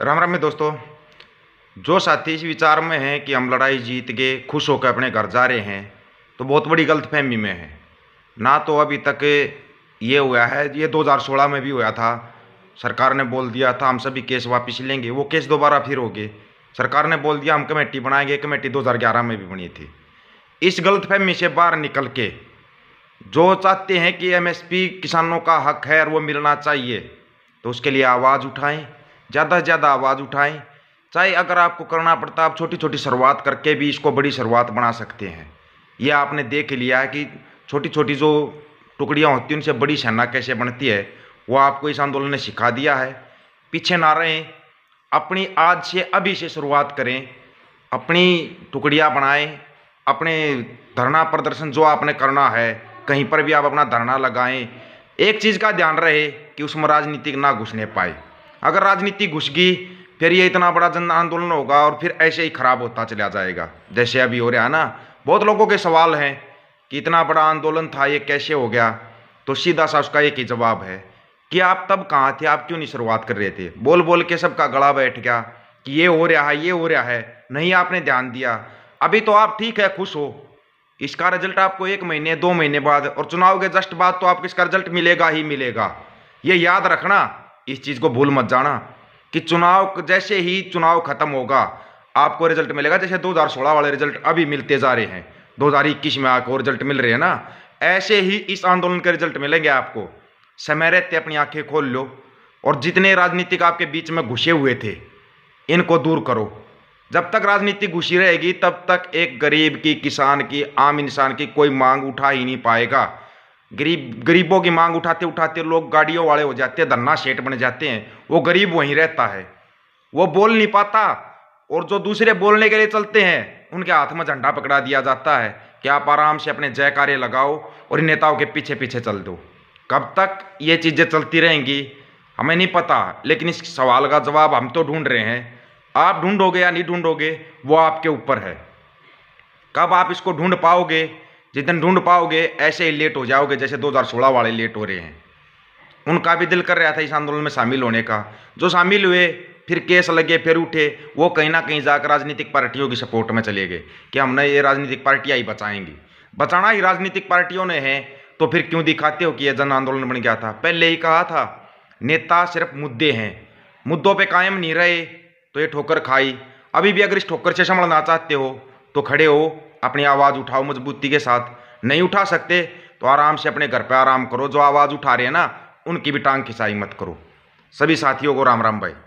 राम राम दोस्तों जो साथी इस विचार में हैं कि हम लड़ाई जीत के खुश होकर अपने घर जा रहे हैं तो बहुत बड़ी गलतफहमी में है ना तो अभी तक ये हुआ है ये 2016 में भी हुआ था सरकार ने बोल दिया था हम सभी केस वापस लेंगे वो केस दोबारा फिर हो गए सरकार ने बोल दिया हम कमेटी बनाएंगे कमेटी 2011 में भी बनी थी इस गलतफहमी से बाहर निकल के जो चाहते हैं कि एमएसपी किसानों का हक है और वो मिलना चाहिए तो उसके लिए आवाज़ उठाएं ज़्यादा से ज़्यादा आवाज़ उठाएं चाहे अगर आपको करना पड़ता है आप छोटी छोटी शुरुआत करके भी इसको बड़ी शुरुआत बना सकते हैं ये आपने देख लिया है कि छोटी छोटी जो टुकड़ियाँ होती हैं उनसे बड़ी सेना कैसे बनती है वो आपको इस आंदोलन ने सिखा दिया है पीछे ना रहें अपनी आज से अभी से शुरुआत करें अपनी टुकड़ियाँ बनाएं अपने धरना प्रदर्शन जो आपने करना है कहीं पर भी आप अपना धरना लगाएं एक चीज़ का ध्यान रहे कि उसमें राजनीतिक ना घुसने पाए अगर राजनीति घुस गई फिर ये इतना बड़ा जन आंदोलन होगा और फिर ऐसे ही खराब होता चला जाएगा जैसे अभी हो रहा है ना बहुत लोगों के सवाल हैं कि इतना बड़ा आंदोलन था ये कैसे हो गया तो सीधा सा उसका एक ही जवाब है कि आप तब कहाँ थे आप क्यों नहीं शुरुआत कर रहे थे बोल बोल के सबका गला बैठ गया कि ये हो रहा है ये हो रहा है नहीं आपने ध्यान दिया अभी तो आप ठीक है खुश हो इसका रिजल्ट आपको एक महीने दो महीने बाद और चुनाव के जस्ट बाद तो आपको इसका रिजल्ट मिलेगा ही मिलेगा ये याद रखना इस चीज़ को भूल मत जाना कि चुनाव जैसे ही चुनाव ख़त्म होगा आपको रिजल्ट मिलेगा जैसे 2016 वाले रिजल्ट अभी मिलते जा रहे हैं 2021 में आपको रिजल्ट मिल रहे हैं ना ऐसे ही इस आंदोलन के रिजल्ट मिलेंगे आपको समय रहते अपनी आंखें खोल लो और जितने राजनीतिक आपके बीच में घुसे हुए थे इनको दूर करो जब तक राजनीति घुसी रहेगी तब तक एक गरीब की किसान की आम इंसान की कोई मांग उठा ही नहीं पाएगा गरीब गरीबों की मांग उठाते उठाते लोग गाड़ियों वाले हो जाते हैं धन्ना सेठ बन जाते हैं वो गरीब वहीं रहता है वो बोल नहीं पाता और जो दूसरे बोलने के लिए चलते हैं उनके हाथ में झंडा पकड़ा दिया जाता है कि आप आराम से अपने जयकारे लगाओ और नेताओं के पीछे पीछे चल दो कब तक ये चीज़ें चलती रहेंगी हमें नहीं पता लेकिन इस सवाल का जवाब हम तो ढूंढ रहे हैं आप ढूंढोगे या नहीं ढूंढोगे वो आपके ऊपर है कब आप इसको ढूंढ पाओगे जितने ढूंढ पाओगे ऐसे ही लेट हो जाओगे जैसे 2016 वाले लेट हो रहे हैं उनका भी दिल कर रहा था इस आंदोलन में शामिल होने का जो शामिल हुए फिर केस लगे फिर उठे वो कहीं ना कहीं जाकर राजनीतिक पार्टियों की सपोर्ट में चले गए कि हमने ये राजनीतिक पार्टियाँ ही बचाएंगी बचाना ही राजनीतिक पार्टियों ने है तो फिर क्यों दिखाते हो कि यह जन आंदोलन बन गया था पहले ही कहा था नेता सिर्फ मुद्दे हैं मुद्दों पे कायम नहीं रहे तो ये ठोकर खाई अभी भी अगर इस ठोकर से संभलना चाहते हो तो खड़े हो अपनी आवाज़ उठाओ मजबूती के साथ नहीं उठा सकते तो आराम से अपने घर पर आराम करो जो आवाज़ उठा रहे हैं ना उनकी भी टांग खिंचाई मत करो सभी साथियों को राम राम भाई